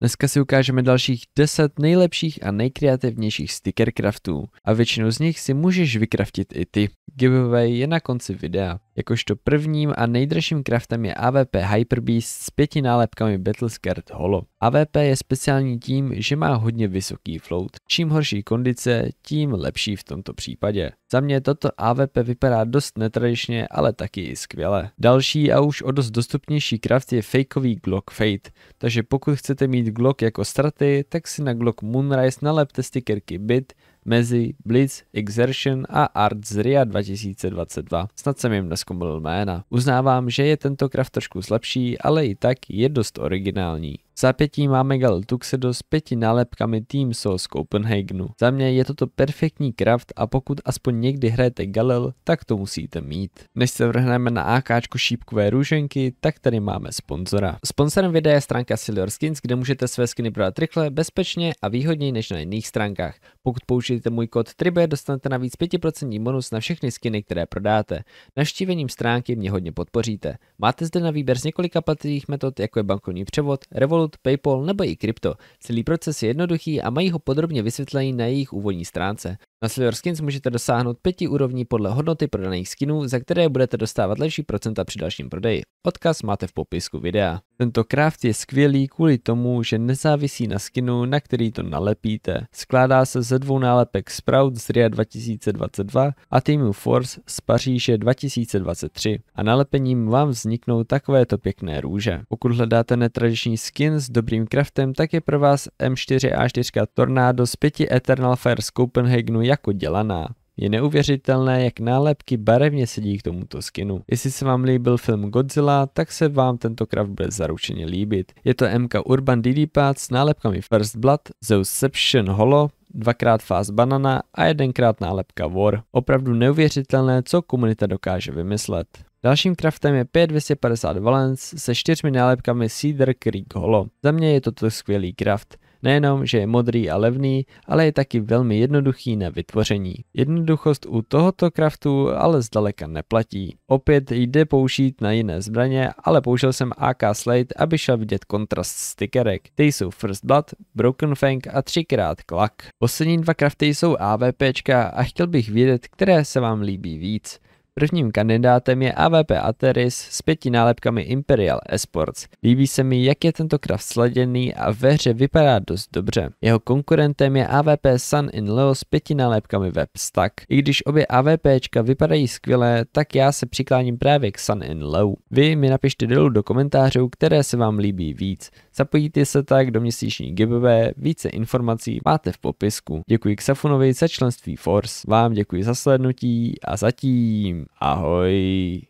Dneska si ukážeme dalších 10 nejlepších a nejkreativnějších sticker craftů a většinu z nich si můžeš vykraftit i ty. Giveaway je na konci videa. Jakožto prvním a nejdražším craftem je AVP Hyperbeast s pěti nálepkami Battlescard Holo. AVP je speciální tím, že má hodně vysoký float. Čím horší kondice, tím lepší v tomto případě. Za mě toto AVP vypadá dost netradičně, ale taky i skvěle. Další a už o dost dostupnější craft je fakeový Glock Fate, takže pokud chcete mít Glock jako straty, tak si na Glock Moonrise nalepte stickerky bit, mezi Blitz, Exertion a Art z RIA 2022. Snad jsem jim neskomolil jména. Uznávám, že je tento kraft trošku slabší, ale i tak je dost originální. Za pětí máme Gal Tuxedo s pěti nálepkami Team Soul Copenhagenu. Za mě je toto perfektní kraft a pokud aspoň někdy hrajete Galil, tak to musíte mít. Než se vrhneme na AK šípkové růženky, tak tady máme sponzora. Sponzorem videa je stránka Silver Skins, kde můžete své skiny prodat rychle, bezpečně a výhodněji než na jiných stránkách. Pokud použijete použijte můj kód TRIBE, dostanete navíc 5% bonus na všechny skiny, které prodáte. Naštívením stránky mě hodně podpoříte. Máte zde na výběr z několika platných metod, jako je bankovní převod, Revolut, PayPal nebo i krypto. Celý proces je jednoduchý a mají ho podrobně vysvětlený na jejich úvodní stránce. Na Silver Skins můžete dosáhnout pěti úrovní podle hodnoty prodaných skinů, za které budete dostávat lepší procenta při dalším prodeji. Odkaz máte v popisku videa. Tento craft je skvělý kvůli tomu, že nezávisí na skinu, na který to nalepíte. Skládá se ze dvou nálepek Sprout z RIA 2022 a týmu Force z Paříže 2023 a nalepením vám vzniknou takovéto pěkné růže. Pokud hledáte netradiční skin s dobrým craftem, tak je pro vás M4A4 Tornado z 5 Eternal Fire z Copenhagenu jako dělaná. Je neuvěřitelné, jak nálepky barevně sedí k tomuto skinu. Jestli se vám líbil film Godzilla, tak se vám tento kraft bude zaručeně líbit. Je to MK Urban DD Pad s nálepkami First Blood, Zeusception Holo, dvakrát Fast banana a jedenkrát nálepka War. Opravdu neuvěřitelné, co komunita dokáže vymyslet. Dalším kraftem je 5250 Valence se čtyřmi nálepkami Cedar Creek Holo. Za mě je toto skvělý kraft. Nejenom, že je modrý a levný, ale je taky velmi jednoduchý na vytvoření. Jednoduchost u tohoto kraftu ale zdaleka neplatí. Opět jde použít na jiné zbraně, ale použil jsem AK Slate, aby šel vidět kontrast stickerek. Ty jsou First Blood, Broken Fang a třikrát Klak. Poslední dva krafty jsou AVPčka a chtěl bych vědět, které se vám líbí víc. Prvním kandidátem je AVP Ateris s pěti nálepkami Imperial Esports. Líbí se mi, jak je tento kraft sladěný a ve hře vypadá dost dobře. Jeho konkurentem je AVP Sun in Leo s pěti nálepkami Webstack. I když obě AVPčka vypadají skvěle, tak já se přikláním právě k Sun in Leo. Vy mi napište dolů do komentářů, které se vám líbí víc. Zapojíte se tak do měsíční giveaway, více informací máte v popisku. Děkuji Xafunovi za členství Force, vám děkuji za slednutí a zatím. Ahoj.